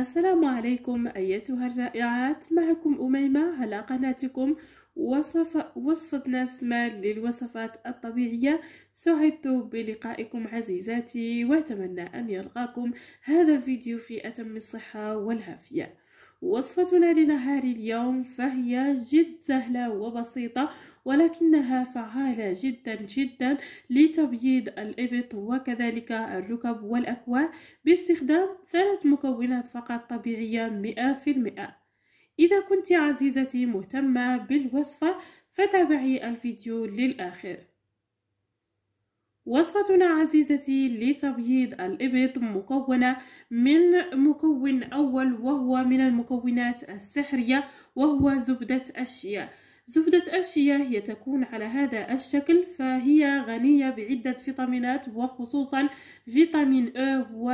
السلام عليكم أيتها الرائعات معكم أميمة على قناتكم وصف وصفتنا السمال للوصفات الطبيعية سعدت بلقائكم عزيزاتي وأتمنى أن يلقاكم هذا الفيديو في أتم الصحة والعافية وصفتنا لنهار اليوم فهي جد سهلة وبسيطة ولكنها فعالة جدا جدا لتبييض الإبط وكذلك الركب والأكواه باستخدام ثلاث مكونات فقط طبيعية مئة في المئة إذا كنت عزيزتي مهتمة بالوصفة فتابعي الفيديو للآخر وصفتنا عزيزتي لتبييض الإبط مكونة من مكون أول وهو من المكونات السحرية وهو زبدة الشيا زبدة الشيا هي تكون على هذا الشكل فهي غنية بعدة فيتامينات وخصوصا فيتامين أ و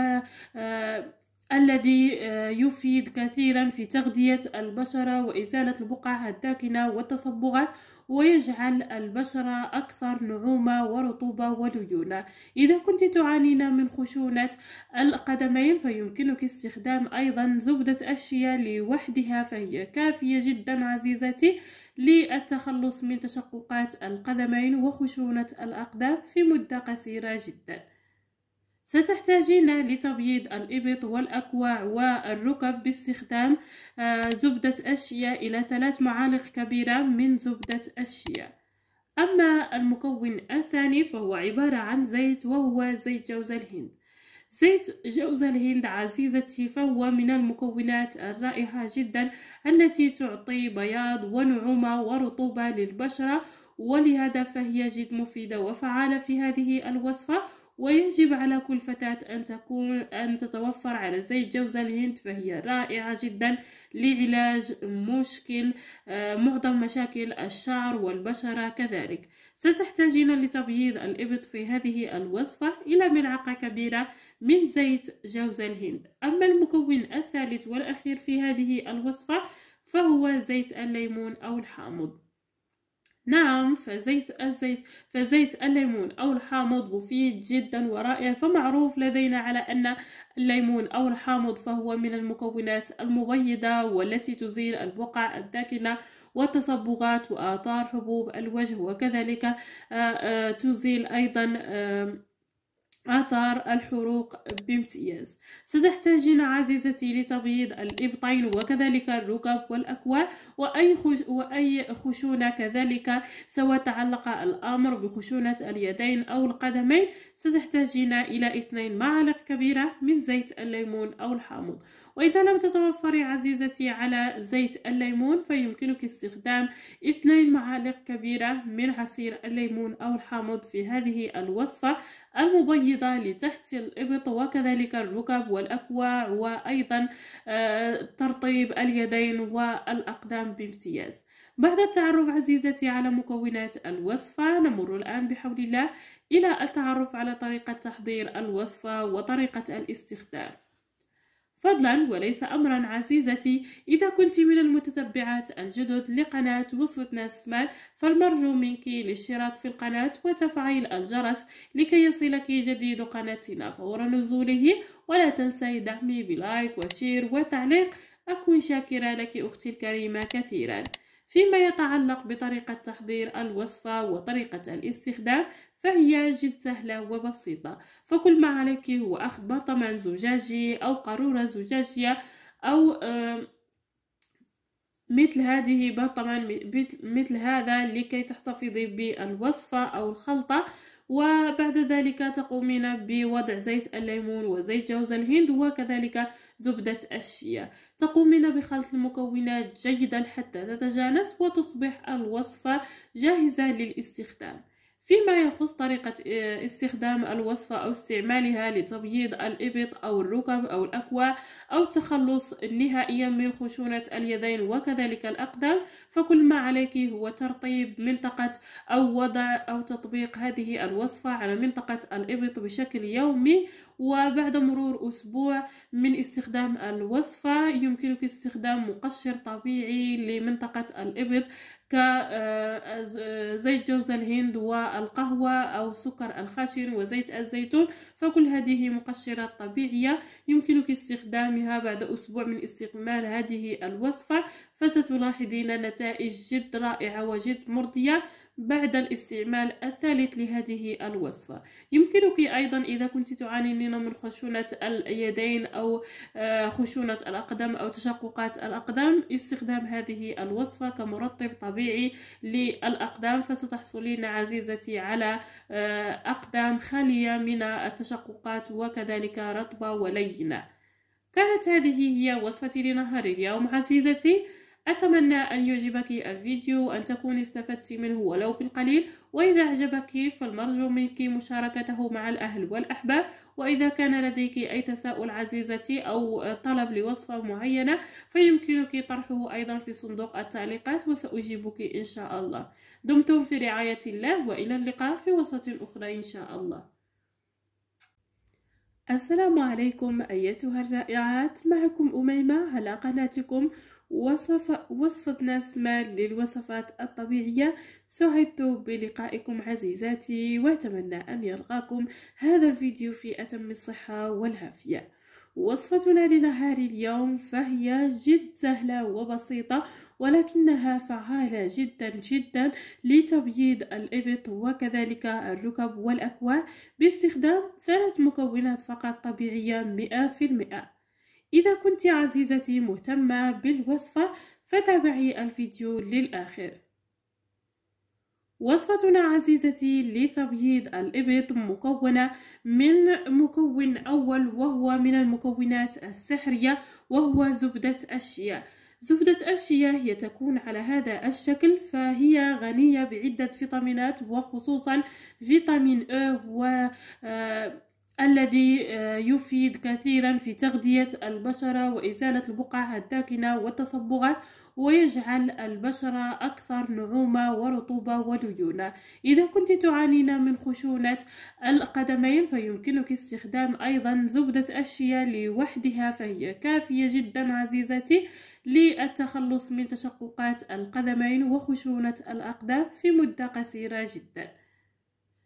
آه، الذي آه، يفيد كثيرا في تغذية البشرة وإزالة البقع الداكنة والتصبغات ويجعل البشرة أكثر نعومة ورطوبة وليونة إذا كنت تعانين من خشونة القدمين فيمكنك استخدام أيضا زبدة أشياء لوحدها فهي كافية جدا عزيزتي للتخلص من تشققات القدمين وخشونة الأقدام في مدة قصيرة جدا ستحتاجين لتبييض الإبط والأكواع والركب باستخدام آه، زبدة أشياء إلى ثلاث معالق كبيرة من زبدة أشياء أما المكون الثاني فهو عبارة عن زيت وهو زيت جوز الهند زيت جوز الهند عزيزتي فهو من المكونات الرائعة جدا التي تعطي بياض ونعومة ورطوبة للبشرة ولهذا فهي جد مفيدة وفعالة في هذه الوصفة ويجب على كل فتاة أن تكون أن تتوفر على زيت جوز الهند فهي رائعة جدا لعلاج مشكل آه، معظم مشاكل الشعر والبشرة كذلك ستحتاجين لتبييض الإبط في هذه الوصفة إلى ملعقة كبيرة من زيت جوز الهند أما المكون الثالث والأخير في هذه الوصفة فهو زيت الليمون أو الحامض نعم فزيت الزيت فزيت الليمون أو الحامض مفيد جدا ورائع فمعروف لدينا على أن الليمون أو الحامض فهو من المكونات المبيضة والتي تزيل البقع الداكنة والتصبغات وآثار حبوب الوجه وكذلك آه، آه، تزيل أيضا آثار الحروق بامتياز ستحتاجين عزيزتي لتبييض الإبطين وكذلك الركب والأكوى وأي, خش وأي خشونة كذلك سواء تعلق الأمر بخشونة اليدين أو القدمين ستحتاجين إلى اثنين معالق كبيرة من زيت الليمون أو الحامض وإذا لم تتوفري عزيزتي على زيت الليمون فيمكنك استخدام اثنين معالق كبيرة من عصير الليمون أو الحامض في هذه الوصفة المبيضة لتحت الإبط وكذلك الركب والأكواع وأيضا آه، ترطيب اليدين والأقدام بامتياز بعد التعرف عزيزتي على مكونات الوصفة نمر الآن بحول الله إلى التعرف على طريقة تحضير الوصفة وطريقة الاستخدام فضلا وليس أمرا عزيزتي إذا كنت من المتتبعات الجدد لقناة وصفة ناس مال فالمرجو منك الاشتراك في القناة وتفعيل الجرس لكي يصلك جديد قناتنا فور نزوله ولا تنسي دعمي بلايك وشير وتعليق أكون شاكرة لك أختي الكريمة كثيرا فيما يتعلق بطريقة تحضير الوصفة وطريقة الاستخدام فهي جد سهلة وبسيطة فكل ما عليك هو أخذ برطمان زجاجي أو قارورة زجاجية أو مثل هذه برطمان مثل هذا لكي تحتفظي بالوصفة أو الخلطة وبعد ذلك تقومين بوضع زيت الليمون وزيت جوز الهند وكذلك زبدة الشيا تقومين بخلط المكونات جيدا حتى تتجانس وتصبح الوصفة جاهزة للاستخدام فيما يخص طريقة آه، استخدام الوصفة أو استعمالها لتبييض الإبط أو الركب أو الأكوع أو التخلص نهائيا من خشونة اليدين وكذلك الأقدام فكل ما عليك هو ترطيب منطقة أو وضع أو تطبيق هذه الوصفة على منطقة الإبط بشكل يومي وبعد مرور أسبوع من استخدام الوصفة يمكنك استخدام مقشر طبيعي لمنطقة الإبط كزيت آه، جوز الهند والقهوة أو سكر الخشن وزيت الزيتون فكل هذه مقشرات طبيعية يمكنك استخدامها بعد أسبوع من استعمال هذه الوصفة فستلاحظين نتائج جد رائعة وجد مرضية بعد الاستعمال الثالث لهذه الوصفة يمكنك أيضا إذا كنت تعانين من خشونة اليدين أو آه، خشونة الأقدام أو تشققات الأقدام استخدام هذه الوصفة كمرطب طبيعي للأقدام فستحصلين عزيزتي على آه، أقدام خالية من التشققات وكذلك رطبة ولينة كانت هذه هي وصفتي لنهار اليوم عزيزتي أتمنى أن يعجبك الفيديو وأن تكون استفدت منه ولو بالقليل وإذا أعجبك فالمرجو منك مشاركته مع الأهل والأحباب وإذا كان لديك أي تساؤل عزيزتي أو طلب لوصفة معينة فيمكنك طرحه أيضا في صندوق التعليقات وسأجيبك إن شاء الله دمتم في رعاية الله وإلى اللقاء في وصفة أخرى إن شاء الله السلام عليكم أيتها الرائعات معكم أميمة على قناتكم وصف وصفة نسمة للوصفات الطبيعية سعدت بلقائكم عزيزاتي وأتمنى أن يلقاكم هذا الفيديو في أتم الصحة والعافية وصفتنا لنهار اليوم فهي جد سهلة وبسيطة ولكنها فعالة جدا جدا لتبييض الإبط وكذلك الركب والأكواع باستخدام ثلاث مكونات فقط طبيعية مئة في المئة إذا كنت عزيزتي مهتمة بالوصفة فتابعي الفيديو للآخر وصفتنا عزيزتي لتبييض الإبط مكونة من مكون أول وهو من المكونات السحرية وهو زبدة الشيا زبدة الشيا هي تكون على هذا الشكل فهي غنية بعدة فيتامينات وخصوصا فيتامين أ و آه، الذي آه، يفيد كثيرا في تغذية البشرة وإزالة البقع الداكنة والتصبغات ويجعل البشرة أكثر نعومة ورطوبة وليونة إذا كنت تعانين من خشونة القدمين فيمكنك استخدام أيضا زبدة أشياء لوحدها فهي كافية جدا عزيزتي للتخلص من تشققات القدمين وخشونة الأقدام في مدة قصيرة جداً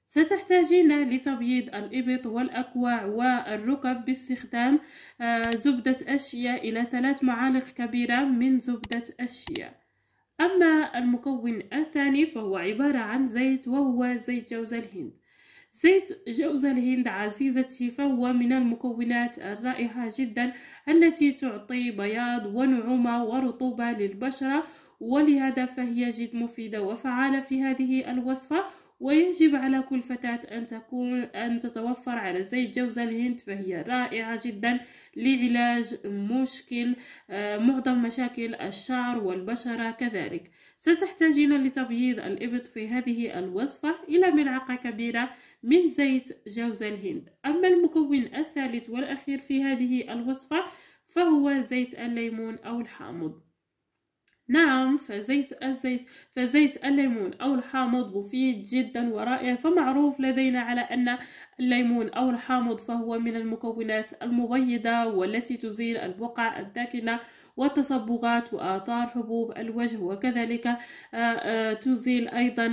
ستحتاجين لتبييض الإبط والأكواع والركب باستخدام آه، زبدة أشياء إلى ثلاث معالق كبيرة من زبدة أشياء أما المكون الثاني فهو عبارة عن زيت وهو زيت جوز الهند زيت جوز الهند عزيزتي فهو من المكونات الرائعة جدا التي تعطي بياض ونعومة ورطوبة للبشرة ولهذا فهي جد مفيدة وفعالة في هذه الوصفة ويجب على كل فتاة أن تكون أن تتوفر على زيت جوز الهند فهي رائعة جدا لعلاج مشكل آه، معظم مشاكل الشعر والبشرة كذلك ستحتاجين لتبييض الإبط في هذه الوصفة إلى ملعقة كبيرة من زيت جوز الهند أما المكون الثالث والأخير في هذه الوصفة فهو زيت الليمون أو الحامض نعم فزيت الزيت فزيت الليمون أو الحامض مفيد جدا ورائع فمعروف لدينا على أن الليمون أو الحامض فهو من المكونات المبيضة والتي تزيل البقع الداكنة والتصبغات وآثار حبوب الوجه وكذلك آه، آه، تزيل أيضا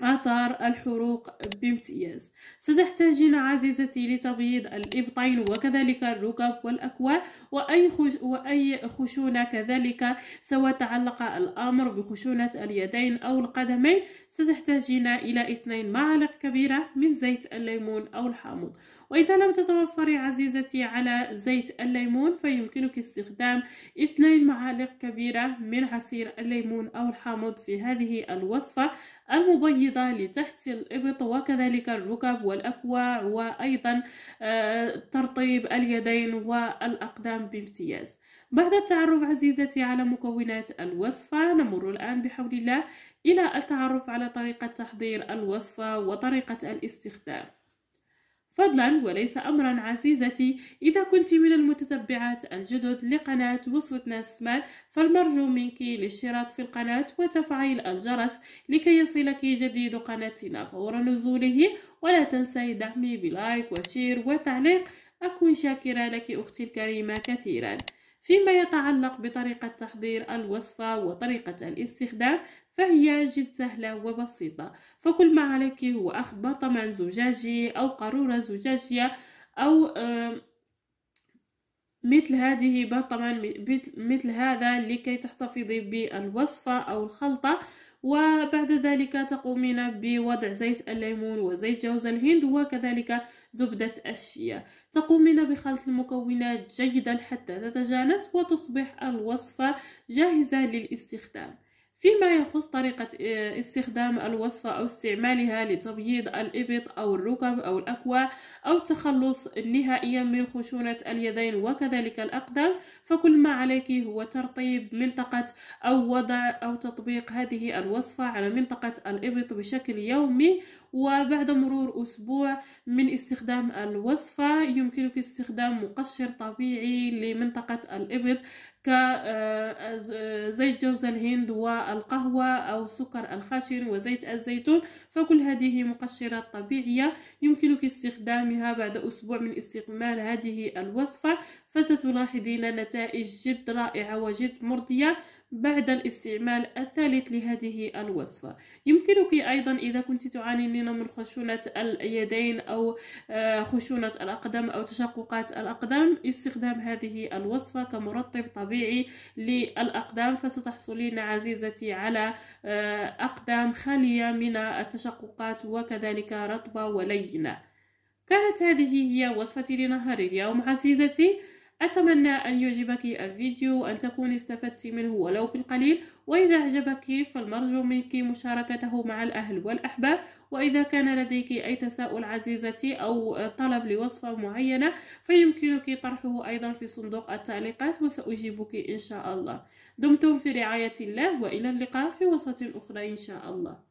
آثار الحروق بامتياز ستحتاجين عزيزتي لتبييض الإبطين وكذلك الركب والأكوع وأي, خش... وأي خشونة كذلك سواء تعلق الأمر بخشونة اليدين أو القدمين ستحتاجين إلى اثنين معالق كبيرة من زيت الليمون أو الحامض وإذا لم تتوفري عزيزتي على زيت الليمون فيمكنك استخدام اثنين معالق كبيرة من عصير الليمون أو الحامض في هذه الوصفة المبيضة لتحت الإبط وكذلك الركب والأكواع وأيضا آه، ترطيب اليدين والأقدام بامتياز بعد التعرف عزيزتي على مكونات الوصفة نمر الآن بحول الله إلى التعرف على طريقة تحضير الوصفة وطريقة الاستخدام فضلا وليس أمرا عزيزتي إذا كنت من المتتبعات الجدد لقناة وصفة ناس مال فالمرجو منك الاشتراك في القناة وتفعيل الجرس لكي يصلك جديد قناتنا فور نزوله ولا تنسي دعمي بلايك وشير وتعليق أكون شاكرة لك أختي الكريمة كثيراً فيما يتعلق بطريقة تحضير الوصفة وطريقة الاستخدام فهي جد سهلة وبسيطة فكل ما عليك هو أخذ برطمان زجاجي أو قارورة زجاجية أو مثل هذه برطمان مثل هذا لكي تحتفظي بالوصفة أو الخلطة وبعد ذلك تقومين بوضع زيت الليمون وزيت جوز الهند وكذلك زبدة الشيا تقومين بخلط المكونات جيدا حتى تتجانس وتصبح الوصفة جاهزة للاستخدام فيما يخص طريقة آه، استخدام الوصفة أو استعمالها لتبييض الإبط أو الركب أو الأكوى أو التخلص نهائيا من خشونة اليدين وكذلك الأقدام فكل ما عليك هو ترطيب منطقة أو وضع أو تطبيق هذه الوصفة على منطقة الإبط بشكل يومي وبعد مرور أسبوع من استخدام الوصفة يمكنك استخدام مقشر طبيعي لمنطقة الإبط كزيت آه، آه، جوز الهند و القهوة أو سكر الخشن وزيت الزيتون فكل هذه مقشرات طبيعية يمكنك استخدامها بعد أسبوع من استعمال هذه الوصفة فستلاحظين نتائج جد رائعة وجد مرضية بعد الاستعمال الثالث لهذه الوصفة يمكنك أيضا إذا كنت تعانين من خشونة اليدين أو آه، خشونة الأقدام أو تشققات الأقدام استخدام هذه الوصفة كمرطب طبيعي للأقدام فستحصلين عزيزتي على آه، أقدام خالية من التشققات وكذلك رطبة ولينة كانت هذه هي وصفتي لنهار اليوم عزيزتي أتمنى أن يعجبك الفيديو وأن تكوني استفدت منه ولو بالقليل وإذا أعجبك فالمرجو منك مشاركته مع الأهل والأحباب وإذا كان لديك أي تساؤل عزيزتي أو طلب لوصفة معينة فيمكنك طرحه أيضا في صندوق التعليقات وسأجيبك إن شاء الله دمتم في رعاية الله وإلى اللقاء في وصفة أخرى إن شاء الله